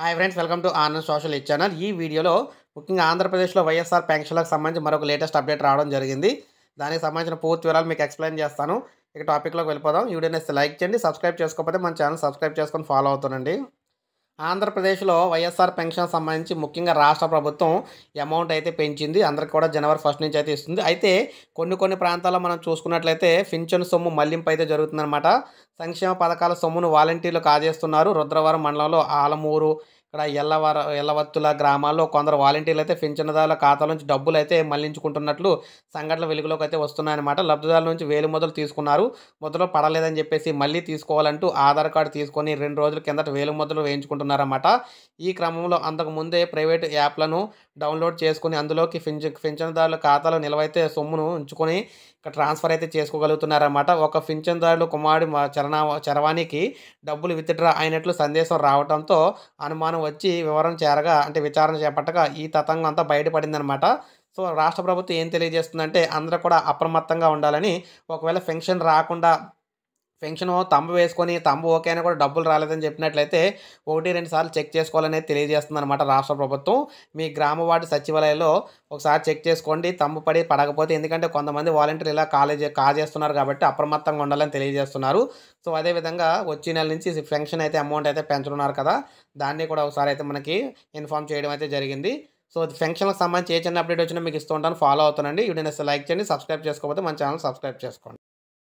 hi friends welcome to Anand social channel ఈ వీడియోలో ముఖ్యంగా ఆంధ్రప్రదేశ్లో వైఎస్ఆర్ పెన్షన్లకు సంబంధించి మరొక లేటెస్ట్ అప్డేట్ రావడం జరిగింది దానికి సంబంధించిన పూర్తి వివరాలు మీకు ఎక్స్ప్లెయిన్ చేస్తాను ఇక టాపిక్లోకి వెళ్ళిపోదాం వీడియోని లైక్ చేయండి సబ్స్క్రైబ్ చేసుకోకపోతే మన ఛానల్ సబ్స్క్రైబ్ చేసుకొని ఫాలో అవుతుండండి ఆంధ్రప్రదేశ్లో వైఎస్ఆర్ పెన్షన్ సంబంధించి ముఖ్యంగా రాష్ట్ర ప్రభుత్వం అమౌంట్ అయితే పెంచింది అందరికి కూడా జనవరి ఫస్ట్ నుంచి అయితే ఇస్తుంది అయితే కొన్ని కొన్ని ప్రాంతాల్లో మనం చూసుకున్నట్లయితే పింఛన్ సొమ్ము మళ్లింపు అయితే జరుగుతుందన్నమాట సంక్షేమ పథకాల సొమ్మును వాలంటీర్లు కాజేస్తున్నారు రుద్రవరం మండలంలో ఆలమూరు ఇక్కడ ఎల్లవర ఎల్లవత్తుల గ్రామాల్లో కొందరు వాలంటీర్లు అయితే పింఛనదారుల ఖాతాల నుంచి డబ్బులు అయితే మళ్లించుకుంటున్నట్లు సంఘటనలు వెలుగులోకి అయితే వస్తున్నాయన్నమాట లబ్ధిదారుల నుంచి వేలు మొదలు తీసుకున్నారు మొదలు పడలేదని చెప్పేసి మళ్ళీ తీసుకోవాలంటూ ఆధార్ కార్డు తీసుకొని రెండు రోజుల కిందట వేలు మొదలు వేయించుకుంటున్నారన్నమాట ఈ క్రమంలో అంతకుముందే ప్రైవేట్ యాప్లను డౌన్లోడ్ చేసుకుని అందులోకి పింఛ పింఛనదారుల ఖాతాలో నిలవైతే సొమ్మును ఉంచుకొని ఇక్కడ ట్రాన్స్ఫర్ అయితే చేసుకోగలుగుతున్నారన్నమాట ఒక పింఛన్దారులు కుమారుడు చరణ చరవాణికి డబ్బులు విత్డ్రా అయినట్లు సందేశం రావడంతో అనుమానం అధికారులను వచ్చి వివరణ చేరగా అంటే విచారణ చేపట్టగా ఈ తతంగం అంతా బయటపడిందనమాట సో రాష్ట్ర ప్రభుత్వం ఏం తెలియజేస్తుందంటే అందరూ కూడా అప్రమత్తంగా ఉండాలని ఒకవేళ పెన్షన్ రాకుండా పెన్షన్ తంబు వేసుకొని తంబు ఓకే అని కూడా డబ్బులు రాలేదని చెప్పినట్లయితే ఒకటి రెండు సార్లు చెక్ చేసుకోవాలనేది తెలియజేస్తుంది అనమాట రాష్ట్ర ప్రభుత్వం మీ గ్రామ వార్డు సచివాలయంలో ఒకసారి చెక్ చేసుకోండి తంబు పడి పడకపోతే ఎందుకంటే కొంతమంది వాలంటీర్ ఇలా కాలేజ్ కాజేస్తున్నారు కాబట్టి అప్రమత్తంగా ఉండాలని తెలియజేస్తున్నారు సో అదేవిధంగా వచ్చే నెల నుంచి పెన్షన్ అయితే అమౌంట్ అయితే పెంచుతున్నారు కదా దాన్ని కూడా ఒకసారి అయితే మనకి ఇన్ఫామ్ చేయడం అయితే జరిగింది సో ఫంక్షన్లకు సంబంధించి ఏ చిన్న అప్డేట్ వచ్చినా మీకు ఇస్తూ ఉంటాను ఫాలో అవుతానండి వీడియో లైక్ చేయండి సబ్స్క్రైబ్ చేసుకోకపోతే మన ఛానల్ సబ్స్క్రైబ్ చేసుకోండి